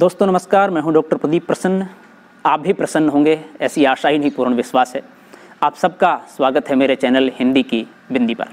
दोस्तों नमस्कार मैं हूं डॉक्टर प्रदीप प्रसन्न आप भी प्रसन्न होंगे ऐसी आशा ही नहीं पूर्ण विश्वास है आप सबका स्वागत है मेरे चैनल हिंदी की बिंदी पर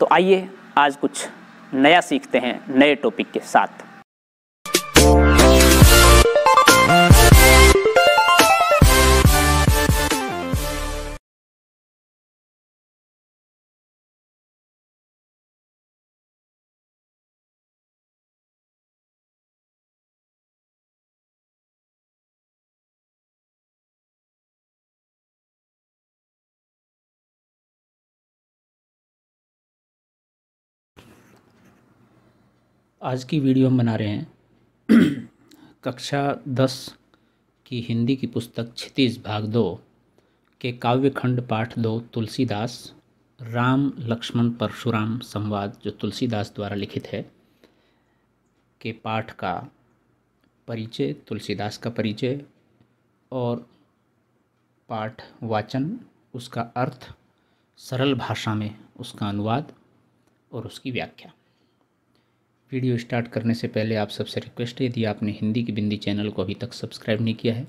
तो आइए आज कुछ नया सीखते हैं नए टॉपिक के साथ आज की वीडियो हम बना रहे हैं कक्षा दस की हिंदी की पुस्तक क्षितिज भाग दो के काव्य खंड पाठ दो तुलसीदास राम लक्ष्मण परशुराम संवाद जो तुलसीदास द्वारा लिखित है के पाठ का परिचय तुलसीदास का परिचय और पाठ वाचन उसका अर्थ सरल भाषा में उसका अनुवाद और उसकी व्याख्या वीडियो स्टार्ट करने से पहले आप सबसे रिक्वेस्ट है यदि आपने हिंदी की बिंदी चैनल को अभी तक सब्सक्राइब नहीं किया है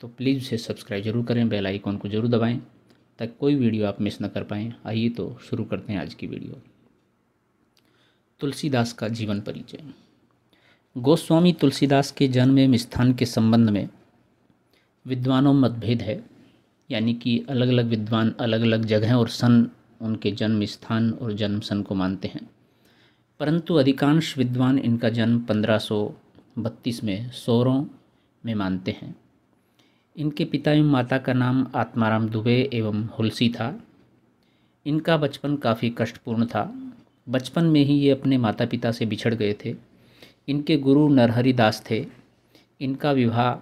तो प्लीज़ उसे सब्सक्राइब जरूर करें बेल आइकॉन को जरूर दबाएं ताकि कोई वीडियो आप मिस ना कर पाएँ आइए तो शुरू करते हैं आज की वीडियो तुलसीदास का जीवन परिचय गोस्वामी तुलसीदास के जन्म एवं स्थान के संबंध में विद्वानों मतभेद है यानी कि अलग अलग विद्वान अलग अलग जगह और सन उनके जन्म स्थान और जन्म सन को मानते हैं परंतु अधिकांश विद्वान इनका जन्म 1532 में सोरों में मानते हैं इनके पिता एवं माता का नाम आत्माराम दुबे एवं हुलसी था इनका बचपन काफ़ी कष्टपूर्ण था बचपन में ही ये अपने माता पिता से बिछड़ गए थे इनके गुरु नरहरि दास थे इनका विवाह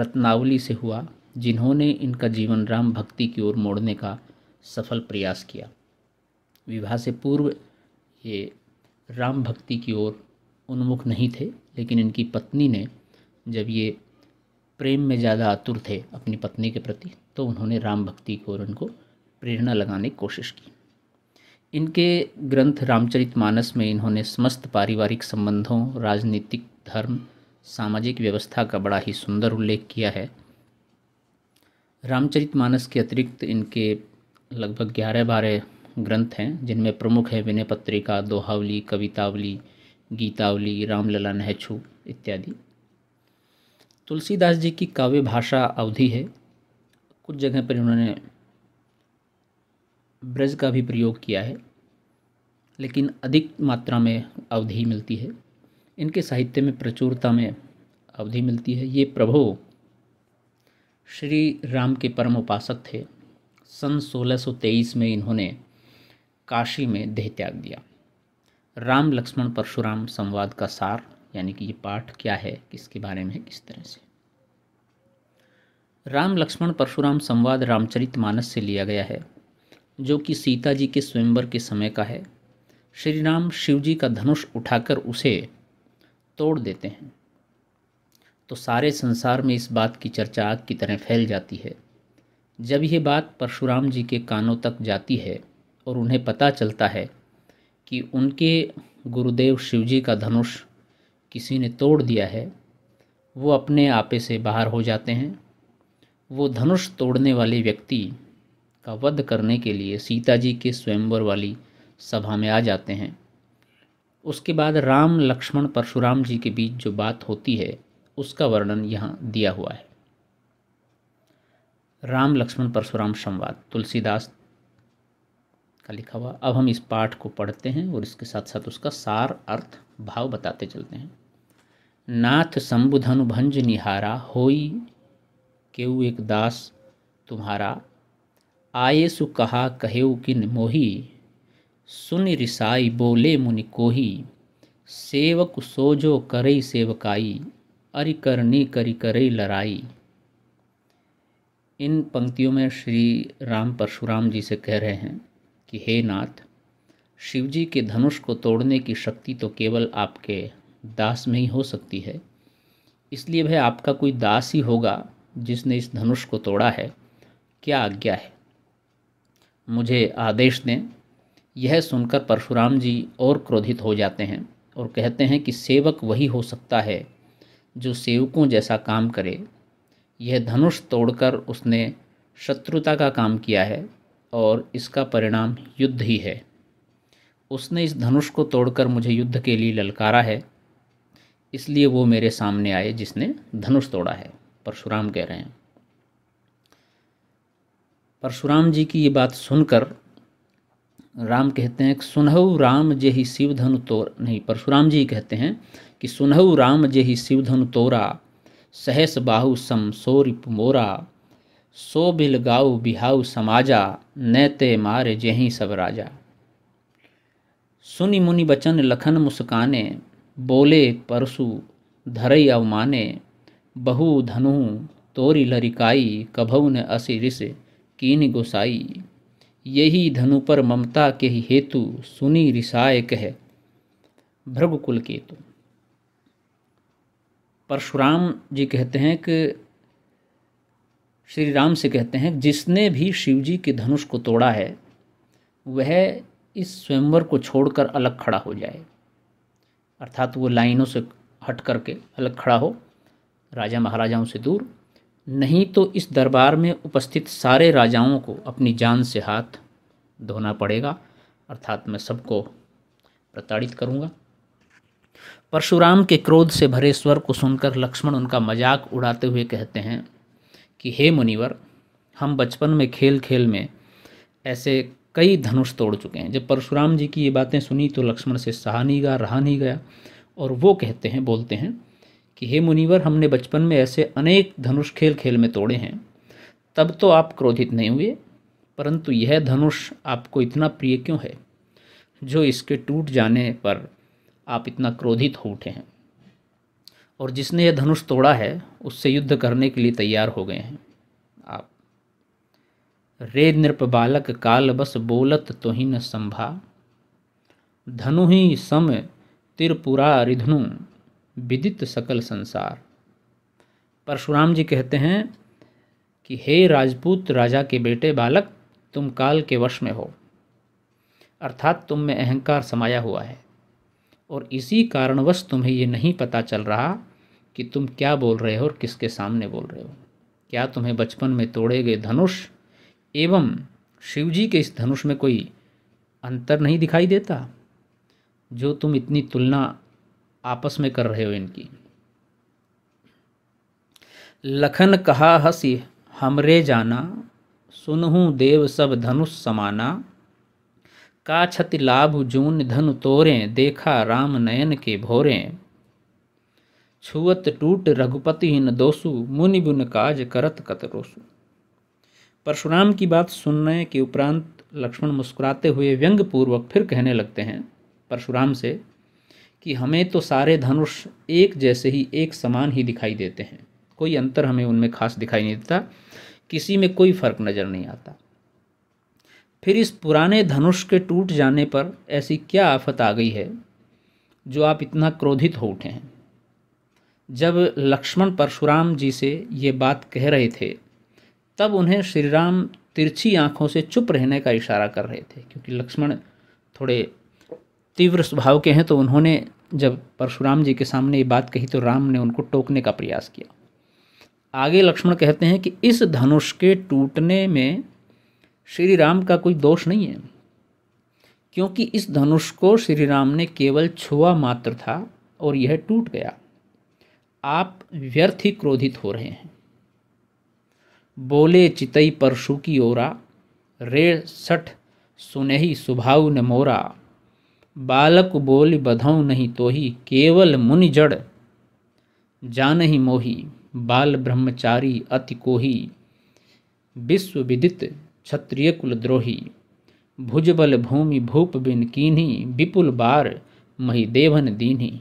रत्नावली से हुआ जिन्होंने इनका जीवन राम भक्ति की ओर मोड़ने का सफल प्रयास किया विवाह से पूर्व ये राम भक्ति की ओर उन्मुख नहीं थे लेकिन इनकी पत्नी ने जब ये प्रेम में ज़्यादा आतुर थे अपनी पत्नी के प्रति तो उन्होंने राम भक्ति की ओर उनको प्रेरणा लगाने की कोशिश की इनके ग्रंथ रामचरित मानस में इन्होंने समस्त पारिवारिक संबंधों राजनीतिक धर्म सामाजिक व्यवस्था का बड़ा ही सुंदर उल्लेख किया है रामचरित मानस के अतिरिक्त इनके लगभग ग्यारह बारह ग्रंथ हैं जिनमें प्रमुख है विनय पत्रिका दोहावली कवितावली गीतावली रामलला नहछू इत्यादि तुलसीदास जी की काव्य भाषा अवधि है कुछ जगह पर इन्होंने ब्रज का भी प्रयोग किया है लेकिन अधिक मात्रा में अवधि मिलती है इनके साहित्य में प्रचुरता में अवधि मिलती है ये प्रभु श्री राम के परम उपासक थे सन 1623 में इन्होंने काशी में देह त्याग दिया राम लक्ष्मण परशुराम संवाद का सार यानी कि ये पाठ क्या है किसके बारे में किस तरह से राम लक्ष्मण परशुराम संवाद रामचरित मानस से लिया गया है जो कि सीता जी के स्वयंवर के समय का है श्री राम शिव जी का धनुष उठाकर उसे तोड़ देते हैं तो सारे संसार में इस बात की चर्चा आग की तरह फैल जाती है जब यह बात परशुराम जी के कानों तक जाती है और उन्हें पता चलता है कि उनके गुरुदेव शिवजी का धनुष किसी ने तोड़ दिया है वो अपने आपे से बाहर हो जाते हैं वो धनुष तोड़ने वाले व्यक्ति का वध करने के लिए सीता जी के स्वयंवर वाली सभा में आ जाते हैं उसके बाद राम लक्ष्मण परशुराम जी के बीच जो बात होती है उसका वर्णन यहाँ दिया हुआ है राम लक्ष्मण परशुराम संवाद तुलसीदास का लिखा हुआ अब हम इस पाठ को पढ़ते हैं और इसके साथ साथ उसका सार अर्थ भाव बताते चलते हैं नाथ संबुधनु भंज निहारा होई केऊ एक दास तुम्हारा आये सु कहा कहेऊ किन मोही सुनि रिसाई बोले मुनि कोही सेवक सोजो करई सेवकाई अरि करनी करी करई लड़ाई इन पंक्तियों में श्री राम परशुराम जी से कह रहे हैं कि हे नाथ शिवजी के धनुष को तोड़ने की शक्ति तो केवल आपके दास में ही हो सकती है इसलिए वह आपका कोई दास ही होगा जिसने इस धनुष को तोड़ा है क्या आज्ञा है मुझे आदेश दें यह सुनकर परशुराम जी और क्रोधित हो जाते हैं और कहते हैं कि सेवक वही हो सकता है जो सेवकों जैसा काम करे यह धनुष तोड़कर उसने शत्रुता का काम किया है और इसका परिणाम युद्ध ही है उसने इस धनुष को तोड़कर मुझे युद्ध के लिए ललकारा है इसलिए वो मेरे सामने आए जिसने धनुष तोड़ा है परशुराम कह रहे हैं परशुराम जी की ये बात सुनकर राम कहते हैं सुनहु राम जे ही शिव धनु तोर नहीं परशुराम जी कहते हैं कि सुनहु राम जे ही शिव धनु तोरा सहस बाहु सम सोरिप मोरा सो गाऊ बिहाऊ समाजा नैते मार जही सब राजा सुनि मुनि बचन लखन मुस्काने बोले परसु धरई अवमाने बहु धनु तोरी लरिकाई कभव न असिरिस कीन गोसाई यही धनु पर ममता के ही हेतु सुनि रिसाय कह भृगुकुल केतु परशुराम जी कहते हैं कि श्री राम से कहते हैं जिसने भी शिव जी के धनुष को तोड़ा है वह इस स्वयंवर को छोड़कर अलग खड़ा हो जाए अर्थात वो लाइनों से हट करके अलग खड़ा हो राजा महाराजाओं से दूर नहीं तो इस दरबार में उपस्थित सारे राजाओं को अपनी जान से हाथ धोना पड़ेगा अर्थात मैं सबको प्रताड़ित करूँगा परशुराम के क्रोध से भरे स्वर को सुनकर लक्ष्मण उनका मजाक उड़ाते हुए कहते हैं कि हे मुनिवर हम बचपन में खेल खेल में ऐसे कई धनुष तोड़ चुके हैं जब परशुराम जी की ये बातें सुनी तो लक्ष्मण से सहा नहीं गया रहा नहीं गया और वो कहते हैं बोलते हैं कि हे मुनिवर हमने बचपन में ऐसे अनेक धनुष खेल खेल में तोड़े हैं तब तो आप क्रोधित नहीं हुए परंतु यह धनुष आपको इतना प्रिय क्यों है जो इसके टूट जाने पर आप इतना क्रोधित हो उठे हैं और जिसने यह धनुष तोड़ा है उससे युद्ध करने के लिए तैयार हो गए हैं आप रे नृप बालक काल बस बोलत तो ही न संभा धनु ही सम त्रिपुरा रिधनु विदित सकल संसार परशुराम जी कहते हैं कि हे राजपूत राजा के बेटे बालक तुम काल के वश में हो अर्थात तुम में अहंकार समाया हुआ है और इसी कारणवश तुम्हें ये नहीं पता चल रहा कि तुम क्या बोल रहे हो और किसके सामने बोल रहे हो क्या तुम्हें बचपन में तोड़े गए धनुष एवं शिवजी के इस धनुष में कोई अंतर नहीं दिखाई देता जो तुम इतनी तुलना आपस में कर रहे हो इनकी लखन कहा हसी हमरे जाना सुनहु देव सब धनुष समाना का छति लाभ जून धनु तोरे देखा राम नयन के भोरें छुअत टूट रघुपति रघुपतिहीन दोसु मुनि बुन काज करत कतरोसु परशुराम की बात सुनने के उपरांत लक्ष्मण मुस्कुराते हुए व्यंग्यपूर्वक फिर कहने लगते हैं परशुराम से कि हमें तो सारे धनुष एक जैसे ही एक समान ही दिखाई देते हैं कोई अंतर हमें उनमें खास दिखाई नहीं देता किसी में कोई फर्क नज़र नहीं आता फिर इस पुराने धनुष के टूट जाने पर ऐसी क्या आफत आ गई है जो आप इतना क्रोधित हो उठे हैं जब लक्ष्मण परशुराम जी से ये बात कह रहे थे तब उन्हें श्री राम तिरछी आँखों से चुप रहने का इशारा कर रहे थे क्योंकि लक्ष्मण थोड़े तीव्र स्वभाव के हैं तो उन्होंने जब परशुराम जी के सामने ये बात कही तो राम ने उनको टोकने का प्रयास किया आगे लक्ष्मण कहते हैं कि इस धनुष के टूटने में श्री राम का कोई दोष नहीं है क्योंकि इस धनुष को श्री राम ने केवल छुआ मात्र था और यह टूट गया आप व्यर्थ ही क्रोधित हो रहे हैं बोले चितई परशु की ओरा रे सठ सुनही सुभाव न मोरा बालक बोल बधाऊ नहीं ही केवल मुनि जड़ जान ही मोही बाल ब्रह्मचारी अति कोही विश्व विदित क्षत्रिय कुल द्रोही भुजबल भूमि भूप बिन कीन्ही विपुल बार मही देवन दीन्ही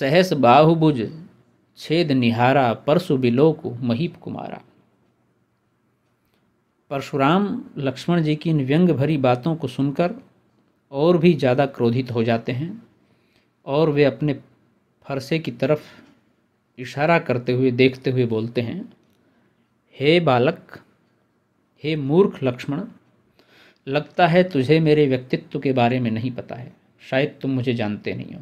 सहस बाहुबुज छेद निहारा परशु बिलोक महीप कुमारा परशुराम लक्ष्मण जी की इन व्यंग भरी बातों को सुनकर और भी ज़्यादा क्रोधित हो जाते हैं और वे अपने फरसे की तरफ इशारा करते हुए देखते हुए बोलते हैं हे बालक हे मूर्ख लक्ष्मण लगता है तुझे मेरे व्यक्तित्व के बारे में नहीं पता है शायद तुम मुझे जानते नहीं हो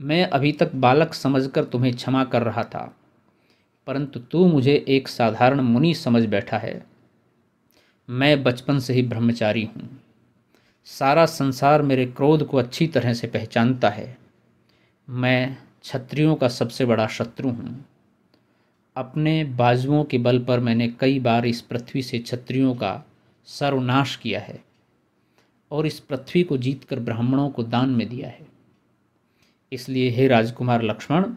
मैं अभी तक बालक समझकर तुम्हें क्षमा कर रहा था परंतु तू मुझे एक साधारण मुनि समझ बैठा है मैं बचपन से ही ब्रह्मचारी हूँ सारा संसार मेरे क्रोध को अच्छी तरह से पहचानता है मैं क्षत्रियों का सबसे बड़ा शत्रु हूँ अपने बाजुओं के बल पर मैंने कई बार इस पृथ्वी से क्षत्रियों का सर्वनाश किया है और इस पृथ्वी को जीतकर ब्राह्मणों को दान में दिया है इसलिए हे राजकुमार लक्ष्मण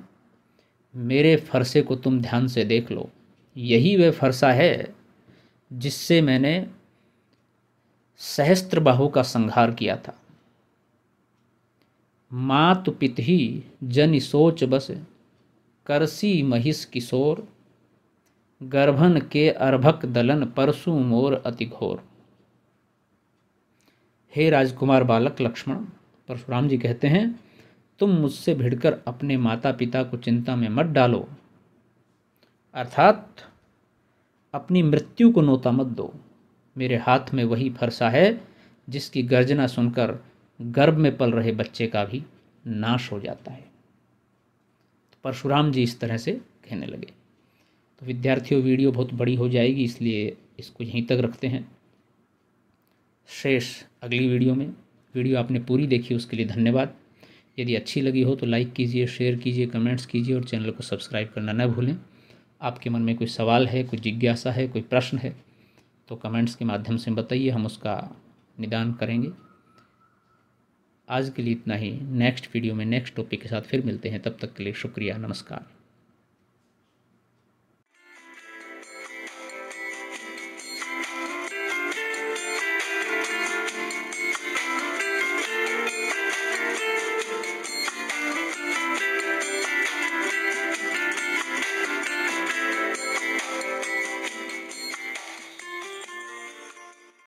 मेरे फरसे को तुम ध्यान से देख लो यही वह फरसा है जिससे मैंने सहस्त्र बाहु का संहार किया था मात ही जन सोच बस करसी महिष किशोर गर्भन के अर्भक दलन परसु मोर अति घोर हे राजकुमार बालक लक्ष्मण परशुराम जी कहते हैं तुम मुझसे भिड़कर अपने माता पिता को चिंता में मत डालो अर्थात अपनी मृत्यु को नोता मत दो मेरे हाथ में वही फरसा है जिसकी गर्जना सुनकर गर्भ में पल रहे बच्चे का भी नाश हो जाता है तो परशुराम जी इस तरह से कहने लगे तो विद्यार्थियों वीडियो बहुत बड़ी हो जाएगी इसलिए इसको यहीं तक रखते हैं शेष अगली वीडियो में वीडियो आपने पूरी देखी उसके लिए धन्यवाद यदि अच्छी लगी हो तो लाइक कीजिए शेयर कीजिए कमेंट्स कीजिए और चैनल को सब्सक्राइब करना न भूलें आपके मन में कोई सवाल है कोई जिज्ञासा है कोई प्रश्न है तो कमेंट्स के माध्यम से बताइए हम उसका निदान करेंगे आज के लिए इतना ही नेक्स्ट वीडियो में नेक्स्ट टॉपिक के साथ फिर मिलते हैं तब तक के लिए शुक्रिया नमस्कार